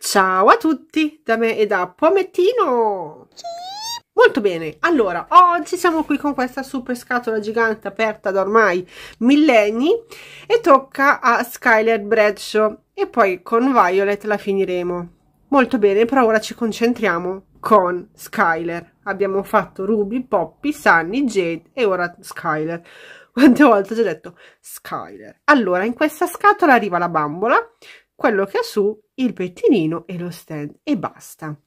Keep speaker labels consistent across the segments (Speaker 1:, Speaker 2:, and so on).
Speaker 1: Ciao a tutti da me e da Pomettino! Molto bene, allora oggi siamo qui con questa super scatola gigante aperta da ormai millenni e tocca a Skyler Bradshaw e poi con Violet la finiremo. Molto bene, però ora ci concentriamo con Skyler. Abbiamo fatto Ruby, Poppy, Sunny, Jade e ora Skyler. Quante volte ho già detto Skyler? Allora, in questa scatola arriva la bambola, quello che ha su, il pettinino e lo stand e basta.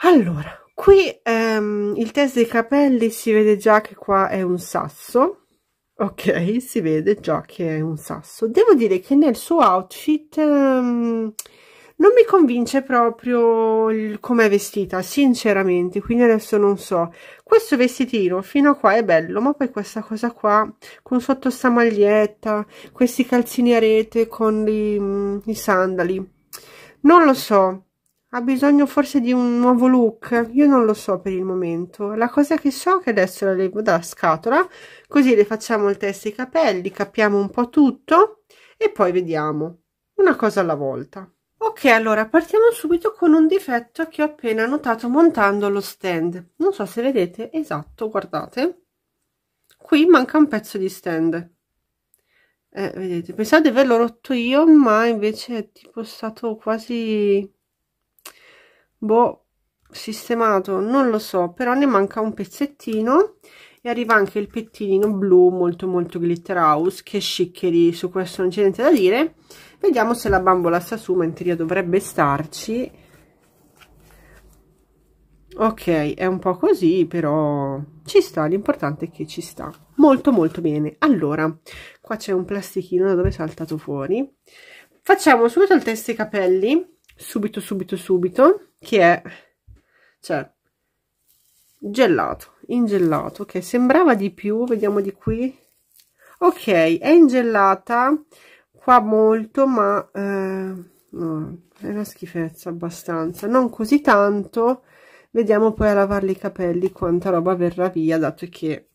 Speaker 1: Allora, qui ehm, il test dei capelli si vede già che qua è un sasso. Ok, si vede già che è un sasso. Devo dire che nel suo outfit... Ehm, non mi convince proprio come è vestita, sinceramente, quindi adesso non so. Questo vestitino fino a qua è bello, ma poi questa cosa qua, con sotto sta maglietta, questi calzini a rete con i, mm, i sandali, non lo so. Ha bisogno forse di un nuovo look? Io non lo so per il momento. La cosa che so è che adesso la levo dalla scatola, così le facciamo il test i capelli, capiamo un po' tutto e poi vediamo. Una cosa alla volta. Ok, allora partiamo subito con un difetto che ho appena notato montando lo stand. Non so se vedete, esatto, guardate. Qui manca un pezzo di stand. Eh, vedete, pensavo di averlo rotto io, ma invece è tipo stato quasi... Boh, sistemato, non lo so, però ne manca un pezzettino e arriva anche il pettinino blu molto molto glitter house che sciccheri su questo non c'è niente da dire vediamo se la bambola sta su ma in teoria dovrebbe starci ok è un po' così però ci sta l'importante è che ci sta molto molto bene allora qua c'è un plastichino da dove è saltato fuori facciamo subito il test dei capelli subito subito subito che è cioè gelato ingellato che okay. sembrava di più vediamo di qui ok è ingellata qua molto ma eh, no, è una schifezza abbastanza non così tanto vediamo poi a lavarle i capelli quanta roba verrà via dato che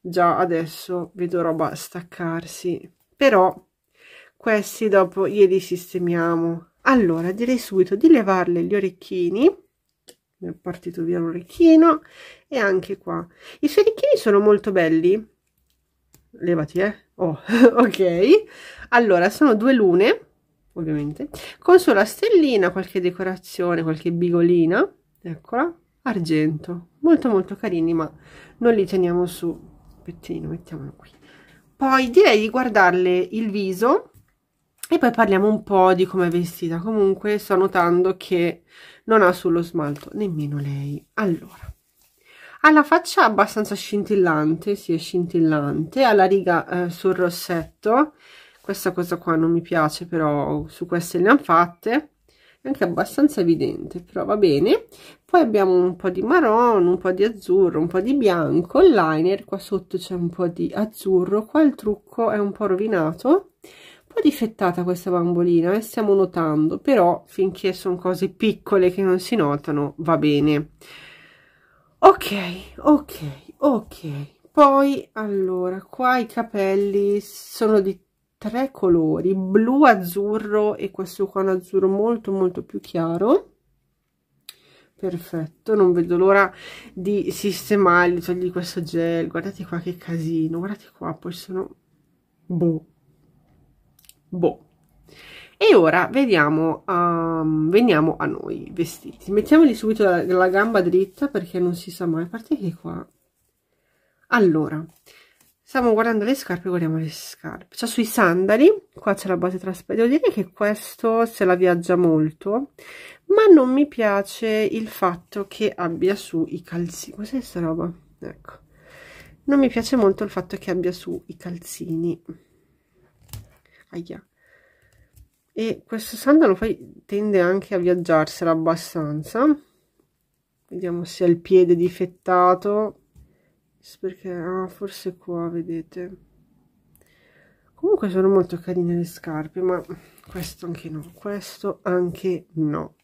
Speaker 1: già adesso vedo roba staccarsi però questi dopo glieli sistemiamo allora direi subito di levarle gli orecchini mi è partito via l'orecchino e anche qua i fiorichini sono molto belli levati eh oh ok allora sono due lune ovviamente con sulla stellina qualche decorazione qualche bigolina eccola argento molto molto carini ma non li teniamo su pettino mettiamolo qui poi direi di guardarle il viso e poi parliamo un po' di come è vestita. Comunque sto notando che non ha sullo smalto nemmeno lei. Allora, ha la faccia abbastanza scintillante, sì è scintillante, ha la riga eh, sul rossetto. Questa cosa qua non mi piace, però su queste le hanno fatte. È anche abbastanza evidente, però va bene. Poi abbiamo un po' di marrone, un po' di azzurro, un po' di bianco, il liner, qua sotto c'è un po' di azzurro, qua il trucco è un po' rovinato po' difettata questa bambolina e eh? stiamo notando però finché sono cose piccole che non si notano va bene ok ok ok poi allora qua i capelli sono di tre colori blu azzurro e questo qua un azzurro molto molto più chiaro perfetto non vedo l'ora di sistemarli togli questo gel guardate qua che casino guardate qua poi sono boh Boh. E ora vediamo, um, veniamo a noi vestiti. Mettiamoli subito dalla gamba dritta perché non si sa mai. A parte che qua... Allora, stiamo guardando le scarpe, guardiamo le scarpe. C'è sui sandali, qua c'è la base trasparente. Devo dire che questo se la viaggia molto, ma non mi piace il fatto che abbia su i calzini. Cos'è questa roba? Ecco. Non mi piace molto il fatto che abbia su i calzini Aia. E questo sandalo poi tende anche a viaggiarsela abbastanza. Vediamo se ha il piede difettato. Perché, ah, forse qua, vedete. Comunque sono molto carine le scarpe, ma questo anche no, questo anche no.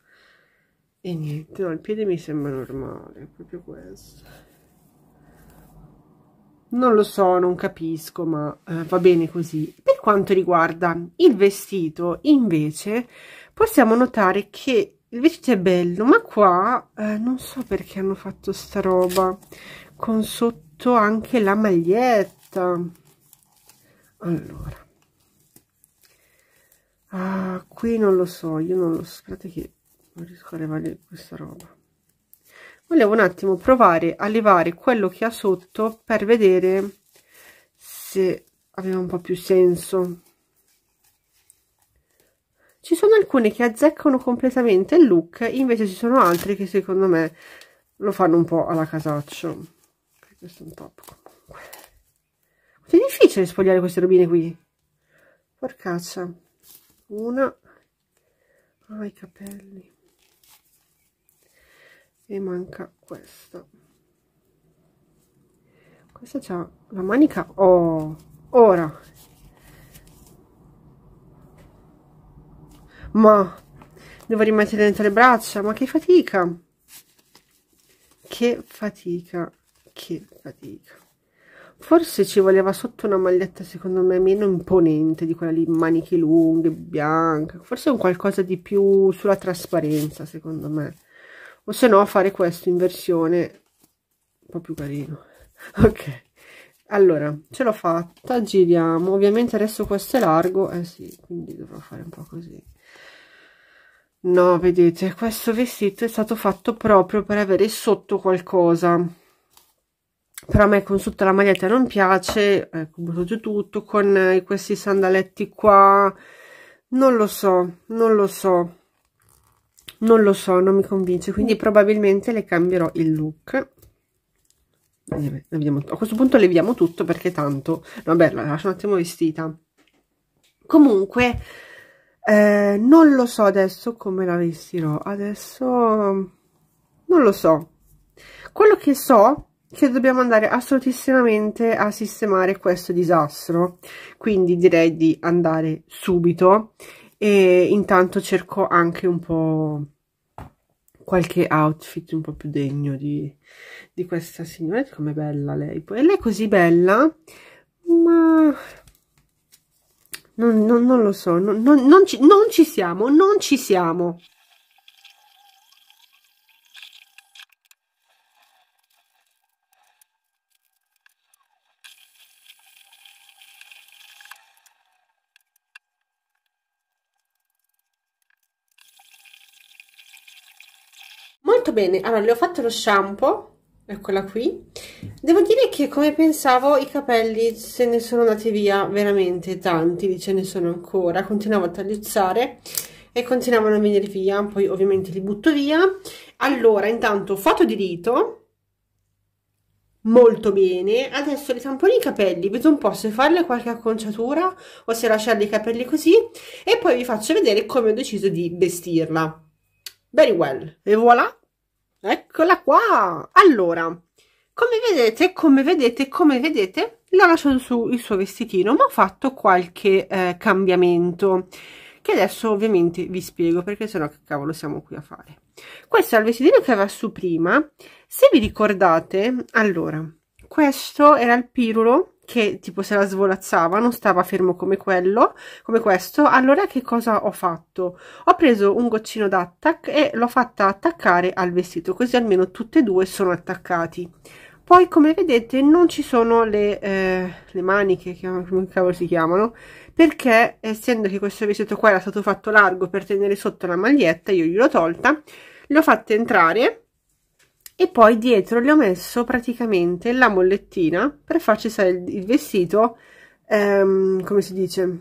Speaker 1: E niente, no, il piede mi sembra normale, proprio questo. Non lo so, non capisco, ma eh, va bene così quanto riguarda il vestito, invece, possiamo notare che il vestito è bello, ma qua eh, non so perché hanno fatto sta roba con sotto anche la maglietta. Allora. Ah, qui non lo so, io non lo so, aspettate che non riesco a levare questa roba. Volevo un attimo provare a levare quello che ha sotto per vedere se aveva un po' più senso ci sono alcune che azzeccano completamente il look invece ci sono altre che secondo me lo fanno un po' alla casaccio questo è un top comunque è difficile sfogliare queste robine qui porcaccia una ah i capelli e manca questa questa c'ha la manica oh ora ma devo rimettere dentro le braccia ma che fatica che fatica che fatica forse ci voleva sotto una maglietta secondo me meno imponente di quella lì maniche lunghe bianca forse un qualcosa di più sulla trasparenza secondo me o se no fare questo in versione un po' più carino ok allora ce l'ho fatta giriamo ovviamente adesso questo è largo eh sì quindi dovrò fare un po' così no vedete questo vestito è stato fatto proprio per avere sotto qualcosa però a me con tutta la maglietta non piace ecco butto giù tutto con eh, questi sandaletti qua non lo so non lo so non lo so non mi convince quindi probabilmente le cambierò il look eh, a questo punto leviamo tutto perché tanto... Vabbè, la lascio un attimo vestita. Comunque, eh, non lo so adesso come la vestirò. Adesso non lo so. Quello che so è che dobbiamo andare assolutissimamente a sistemare questo disastro. Quindi direi di andare subito e intanto cerco anche un po' qualche outfit un po' più degno di, di questa signora. Come bella lei. Poi lei è così bella, ma non, non, non lo so. Non ci, non, ci, siamo, non ci siamo. fatto bene. Allora, le ho fatto lo shampoo, eccola qui. Devo dire che, come pensavo, i capelli se ne sono andati via veramente tanti, ce ne sono ancora. Continuavo a tagliuzzare e continuavano a venire via, poi ovviamente li butto via. Allora, intanto, foto di dito molto bene. Adesso li tamponi i capelli, vedo un po' se farle qualche acconciatura o se lasciarli i capelli così e poi vi faccio vedere come ho deciso di vestirla. Very well, e voilà! Eccola qua! Allora, come vedete, come vedete, come vedete, l'ho lasciato su il suo vestitino, ma ho fatto qualche eh, cambiamento che adesso ovviamente vi spiego perché sennò che cavolo siamo qui a fare. Questo è il vestitino che aveva su prima. Se vi ricordate, allora, questo era il pirulo che tipo se la svolazzava, non stava fermo come quello, come questo, allora che cosa ho fatto? Ho preso un goccino d'attac e l'ho fatta attaccare al vestito, così almeno tutte e due sono attaccati. Poi come vedete non ci sono le, eh, le maniche, che come cavolo si chiamano, perché essendo che questo vestito qua era stato fatto largo per tenere sotto la maglietta, io gliel'ho tolta, le ho fatte entrare e poi dietro le ho messo praticamente la mollettina per farci stare il vestito ehm, come si dice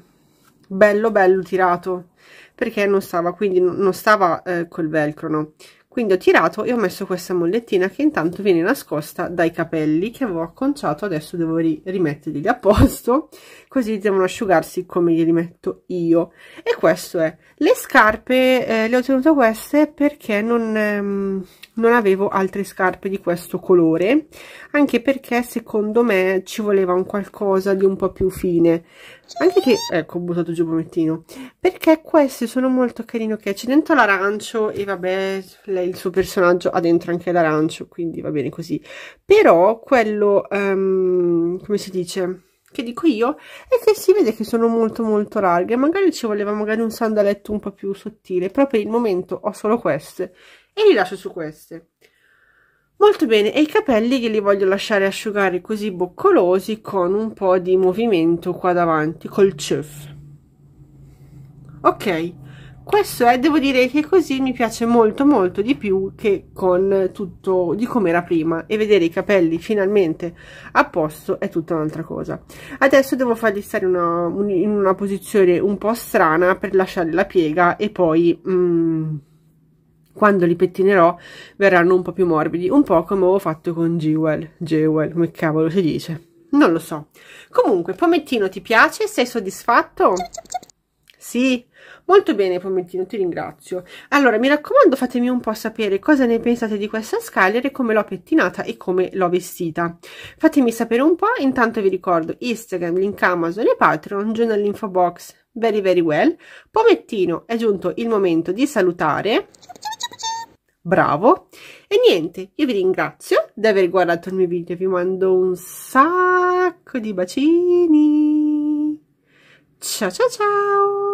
Speaker 1: bello bello tirato perché non stava quindi non stava eh, col velcro no quindi ho tirato e ho messo questa mollettina che intanto viene nascosta dai capelli che avevo acconciato adesso devo ri rimetterli a posto così devono asciugarsi come li rimetto io e questo è le scarpe eh, le ho tenute queste perché non, ehm, non avevo altre scarpe di questo colore anche perché secondo me ci voleva un qualcosa di un po' più fine anche che, ecco, ho buttato giù un momentino. Perché questi sono molto carini, ok? C'è dentro l'arancio e vabbè, lei, il suo personaggio ha dentro anche l'arancio, quindi va bene così. Però quello, um, come si dice, che dico io, è che si vede che sono molto molto larghe. Magari ci voleva magari un sandaletto un po' più sottile, però per il momento ho solo queste e li lascio su queste. Molto bene, e i capelli che li voglio lasciare asciugare così boccolosi con un po' di movimento qua davanti, col chuff. Ok, questo è, devo dire che così mi piace molto molto di più che con tutto di come era prima e vedere i capelli finalmente a posto è tutta un'altra cosa. Adesso devo farli stare una, un, in una posizione un po' strana per lasciare la piega e poi... Mm, quando li pettinerò verranno un po' più morbidi, un po' come ho fatto con Jewel, Jewel, come cavolo si dice, non lo so. Comunque, Pomettino ti piace? Sei soddisfatto? Sì, molto bene Pomettino, ti ringrazio. Allora, mi raccomando fatemi un po' sapere cosa ne pensate di questa scaliere, come l'ho pettinata e come l'ho vestita. Fatemi sapere un po', intanto vi ricordo Instagram, link Amazon e Patreon, giù nell'info box. Very very well. Pomettino, è giunto il momento di salutare bravo e niente io vi ringrazio di aver guardato il mio video vi mando un sacco di bacini ciao ciao ciao